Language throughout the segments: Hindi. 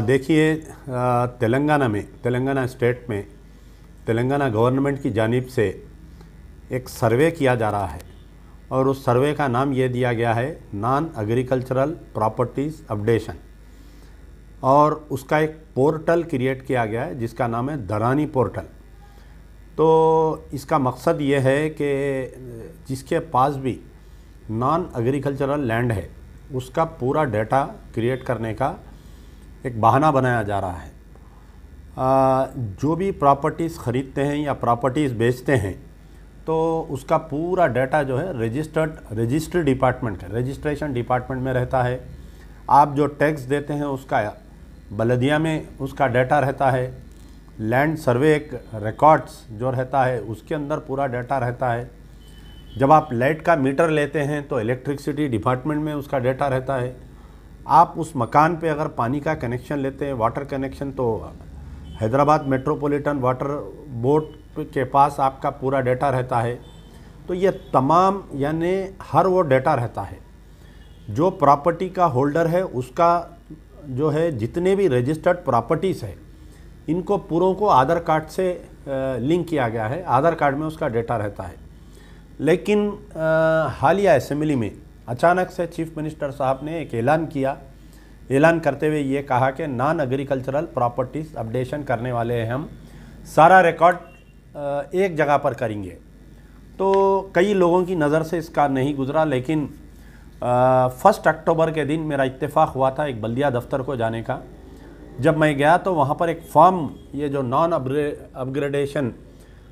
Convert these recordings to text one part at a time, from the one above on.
देखिए तेलंगाना में तेलंगाना स्टेट में तेलंगाना गवर्नमेंट की जानिब से एक सर्वे किया जा रहा है और उस सर्वे का नाम ये दिया गया है नॉन एग्रीकल्चरल प्रॉपर्टीज़ अपडेशन और उसका एक पोर्टल क्रिएट किया गया है जिसका नाम है दरानी पोर्टल तो इसका मकसद ये है कि जिसके पास भी नॉन एग्रीकल्चरल लैंड है उसका पूरा डेटा क्रिएट करने का एक बहाना बनाया जा रहा है आ, जो भी प्रॉपर्टीज़ ख़रीदते हैं या प्रॉपर्टीज़ बेचते हैं तो उसका पूरा डाटा जो है रजिस्टर्ड रजिस्ट्री डिपार्टमेंट है रजिस्ट्रेशन डिपार्टमेंट में रहता है आप जो टैक्स देते हैं उसका बलदिया में उसका डाटा रहता है लैंड सर्वे रिकॉर्ड्स जो रहता है उसके अंदर पूरा डाटा रहता है जब आप लाइट का मीटर लेते हैं तो इलेक्ट्रिसिटी डिपार्टमेंट में उसका डाटा रहता है आप उस मकान पे अगर पानी का कनेक्शन लेते हैं वाटर कनेक्शन तो हैदराबाद मेट्रोपॉलिटन वाटर बोर्ड के पास आपका पूरा डेटा रहता है तो ये तमाम यानि हर वो डेटा रहता है जो प्रॉपर्टी का होल्डर है उसका जो है जितने भी रजिस्टर्ड प्रॉपर्टीज़ है इनको पूरों को आधार कार्ड से लिंक किया गया है आधार कार्ड में उसका डेटा रहता है लेकिन हालिया असम्बली में अचानक से चीफ मिनिस्टर साहब ने एक ऐलान किया ऐलान करते हुए ये कहा कि नॉन एग्रीकल्चरल प्रॉपर्टीज़ अपडेशन करने वाले हैं हम सारा रिकॉर्ड एक जगह पर करेंगे तो कई लोगों की नज़र से इसका नहीं गुजरा लेकिन फर्स्ट अक्टूबर के दिन मेरा इत्तेफाक हुआ था एक बल्दिया दफ्तर को जाने का जब मैं गया तो वहाँ पर एक फॉर्म ये जो non upgradation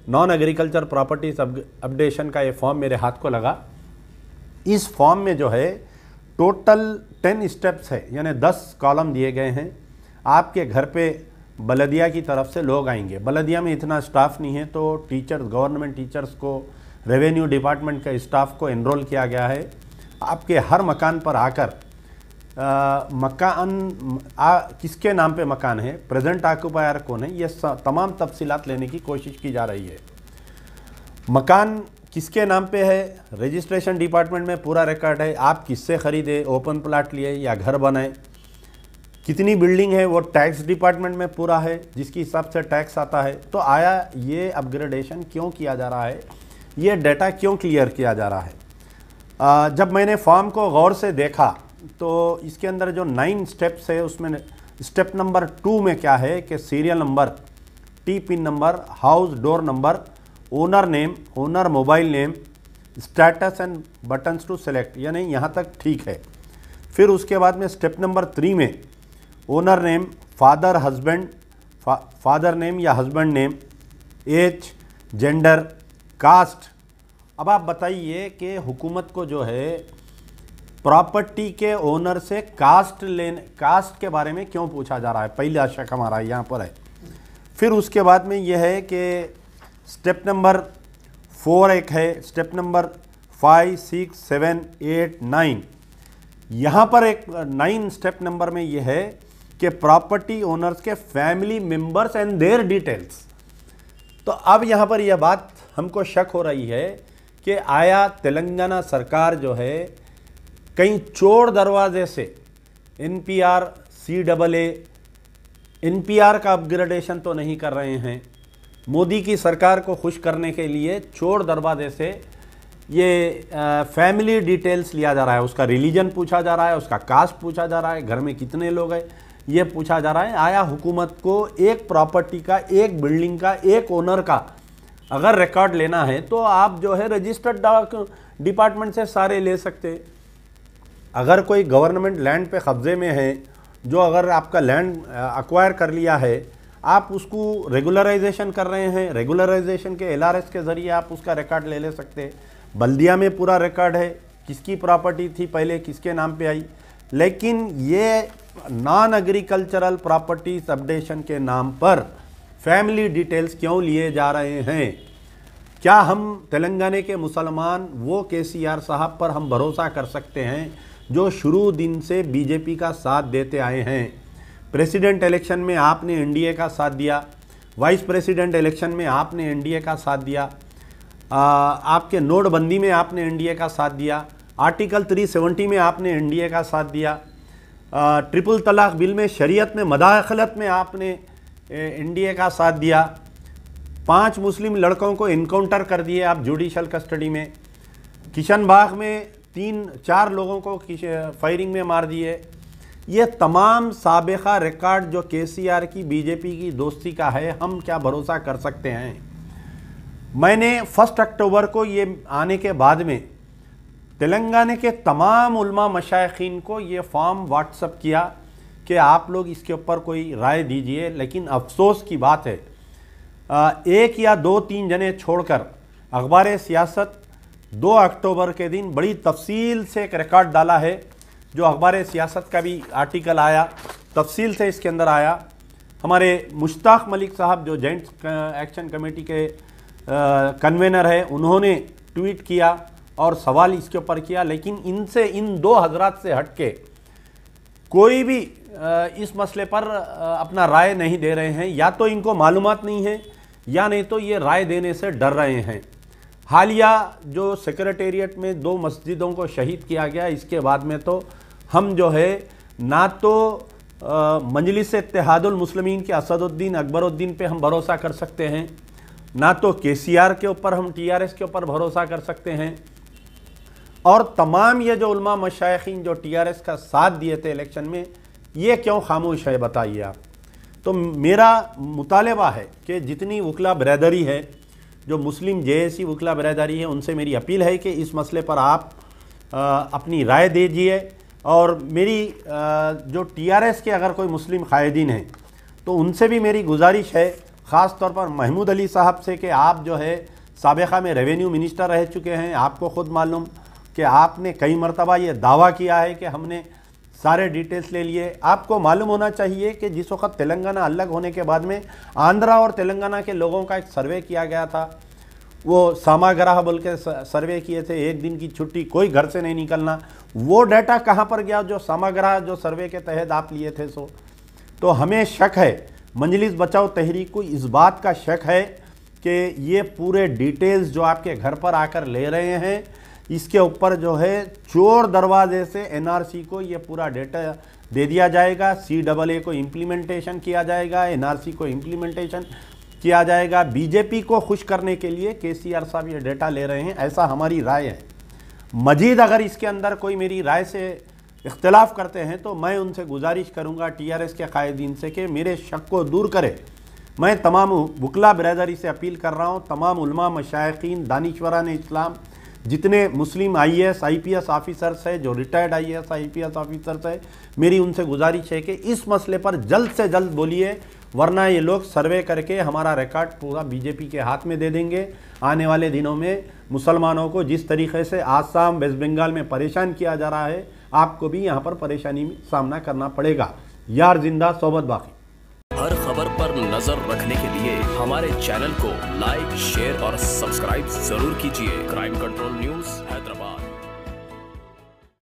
non agriculture properties updation का ये फॉर्म मेरे हाथ को लगा इस फॉर्म में जो है टोटल टेन स्टेप्स है यानी दस कॉलम दिए गए हैं आपके घर पे बलदिया की तरफ से लोग आएंगे बलदिया में इतना स्टाफ नहीं है तो टीचर्स गवर्नमेंट टीचर्स को रेवेन्यू डिपार्टमेंट का स्टाफ को एनरोल किया गया है आपके हर मकान पर आकर मकान आ, किसके नाम पे मकान है प्रेजेंट ऑक्यूपायर कौन है यह तमाम तफसीलात लेने की कोशिश की जा रही है मकान किसके नाम पे है रजिस्ट्रेशन डिपार्टमेंट में पूरा रिकॉर्ड है आप किससे खरीदे ओपन प्लाट लिए या घर बनाए कितनी बिल्डिंग है वो टैक्स डिपार्टमेंट में पूरा है जिसकी हिसाब से टैक्स आता है तो आया ये अपग्रेडेशन क्यों किया जा रहा है ये डेटा क्यों क्लियर किया जा रहा है आ, जब मैंने फॉर्म को गौर से देखा तो इसके अंदर जो नाइन स्टेप्स है उसमें स्टेप नंबर टू में क्या है कि serial number T pin number house door number owner name owner mobile name status and buttons to select यानी यहाँ तक ठीक है फिर उसके बाद में स्टेप नंबर थ्री में owner name father husband father name या husband name age gender caste अब आप बताइए कि हुकूमत को जो है प्रॉपर्टी के ओनर से कास्ट लेने कास्ट के बारे में क्यों पूछा जा रहा है पहला शक हमारा यहाँ पर है फिर उसके बाद में यह है कि स्टेप नंबर फोर एक है step number five six seven eight nine यहाँ पर एक नाइन स्टेप नंबर में यह है कि प्रॉपर्टी ओनर्स के family members and their details तो अब यहाँ पर यह बात हमको शक हो रही है कि आया तेलंगाना सरकार जो है कहीं चोर दरवाजे से N P R C double A N P R का अपग्रेडेशन तो नहीं कर रहे हैं मोदी की सरकार को खुश करने के लिए चोर दरवाजे से ये फैमिली डिटेल्स लिया जा रहा है उसका रिलीजन पूछा जा रहा है उसका कास्ट पूछा जा रहा है घर में कितने लोग हैं ये पूछा जा रहा है आया हुकूमत को एक प्रॉपर्टी का एक बिल्डिंग का एक ओनर का अगर रिकॉर्ड लेना है तो आप जो है रजिस्टर्ड डिपार्टमेंट से सारे ले सकते अगर कोई गवर्नमेंट लैंड पे कब्ज़े में है जो अगर आपका लैंड अक्वायर कर लिया है आप उसको रेगुलराइजेशन कर रहे हैं रेगुलराइजेशन के एल के ज़रिए आप उसका रिकॉर्ड ले ले सकते हैं बल्दिया में पूरा रिकॉर्ड है किसकी प्रॉपर्टी थी पहले किसके नाम पे आई लेकिन ये नॉन एग्रीकल्चरल प्रॉपर्टी अपडेशन के नाम पर फैमिली डिटेल्स क्यों लिए जा रहे हैं क्या हम तेलंगाना के मुसलमान वो के साहब पर हम भरोसा कर सकते हैं जो शुरू दिन से बीजेपी का साथ देते आए हैं प्रेसिडेंट इलेक्शन में आपने एनडीए का साथ दिया वाइस प्रेसिडेंट इलेक्शन में आपने एनडीए का साथ दिया आ, आपके नोटबंदी में आपने एनडीए का साथ दिया आर्टिकल 370 में आपने एनडीए का साथ दिया आ, ट्रिपल तलाक बिल में शरीयत में मदाखलत में आपने एनडीए का साथ दिया पांच मुस्लिम लड़कों को इनकाउंटर कर दिए आप जुडिशल कस्टडी में किशन बाग में तीन चार लोगों को फायरिंग में मार दिए ये तमाम सबका रिकॉर्ड जो के की बीजेपी की दोस्ती का है हम क्या भरोसा कर सकते हैं मैंने फर्स्ट अक्टूबर को ये आने के बाद में तेलंगाना के तमाम उलमा मशाइन को ये फॉर्म व्हाट्सअप किया कि आप लोग इसके ऊपर कोई राय दीजिए लेकिन अफसोस की बात है एक या दो तीन जने छोड़कर अखबार सियासत दो अक्टूबर के दिन बड़ी तफसील से एक रिकॉर्ड डाला है जो अखबार सियासत का भी आर्टिकल आया तफसील से इसके अंदर आया हमारे मुश्ताक मलिक साहब जो जेंट्स एक्शन कमेटी के कन्वेनर है उन्होंने ट्वीट किया और सवाल इसके ऊपर किया लेकिन इनसे इन दो हजरात से हट के कोई भी इस मसले पर अपना राय नहीं दे रहे हैं या तो इनको मालूम नहीं है या नहीं तो ये राय देने से डर रहे हैं हालिया जो सेक्रेटेरिएट में दो मस्जिदों को शहीद किया गया इसके बाद में तो हम जो है ना तो मजलिस इतिहादुलमसलमिन के असदुद्दीन अकबरुद्दीन पे हम भरोसा कर सकते हैं ना तो के के ऊपर हम टी आर एस के ऊपर भरोसा कर सकते हैं और तमाम ये जो उलमा मशाइन जो टी आर एस का साथ दिए थे इलेक्शन में ये क्यों खामोश है बताइए आप तो मेरा मुतालबा है कि जितनी वकला बरदरी है जो मुस्लिम जे वकला बरदारी है उनसे मेरी अपील है कि इस मसले पर आप आ, अपनी राय दीजिए और मेरी आ, जो टीआरएस के अगर कोई मुस्लिम कायदीन हैं तो उनसे भी मेरी गुजारिश है ख़ास तौर पर महमूद अली साहब से कि आप जो है सबका में रेवेन्यू मिनिस्टर रह चुके हैं आपको ख़ुद मालूम कि आपने कई मरतबा ये दावा किया है कि हमने सारे डिटेल्स ले लिए आपको मालूम होना चाहिए कि जिस वक्त तेलंगाना अलग होने के बाद में आंध्रा और तेलंगाना के लोगों का एक सर्वे किया गया था वो सामाग्रह बोल के सर्वे किए थे एक दिन की छुट्टी कोई घर से नहीं निकलना वो डाटा कहाँ पर गया जो सामाग्रह जो सर्वे के तहत आप लिए थे सो तो हमें शक है मंजलिस बचाओ तहरीक को इस बात का शक है कि ये पूरे डिटेल्स जो आपके घर पर आकर ले रहे हैं इसके ऊपर जो है चोर दरवाजे से एनआरसी को ये पूरा डेटा दे दिया जाएगा सी डबल ए को इम्प्लीमेंटेशन किया जाएगा एनआरसी को इम्प्लीमेंटेशन किया जाएगा बीजेपी को खुश करने के लिए आर साहब ये डेटा ले रहे हैं ऐसा हमारी राय है मजीद अगर इसके अंदर कोई मेरी राय से इख्तलाफ करते हैं तो मैं उनसे गुजारिश करूंगा टीआरएस के कायदीन से कि मेरे शक को दूर करें मैं तमाम बुकला बरदरी से अपील कर रहा हूँ तमाम उलमा मशाइन दानिशवरान इस्लाम जितने मुस्लिम आईएएस आईपीएस ऑफिसर्स हैं जो रिटायर्ड आईएएस आईपीएस ऑफिसर्स हैं मेरी उनसे गुजारिश है कि इस मसले पर जल्द से जल्द बोलिए वरना ये लोग सर्वे करके हमारा रिकॉर्ड पूरा बीजेपी के हाथ में दे देंगे आने वाले दिनों में मुसलमानों को जिस तरीके से आसाम वेस्ट बंगाल में परेशान किया जा रहा है आपको भी यहाँ पर परेशानी सामना करना पड़ेगा यार जिंदा सोबत बाकी खबर पर नजर रखने के लिए हमारे चैनल को लाइक शेयर और सब्सक्राइब जरूर कीजिए क्राइम कंट्रोल न्यूज हैदराबाद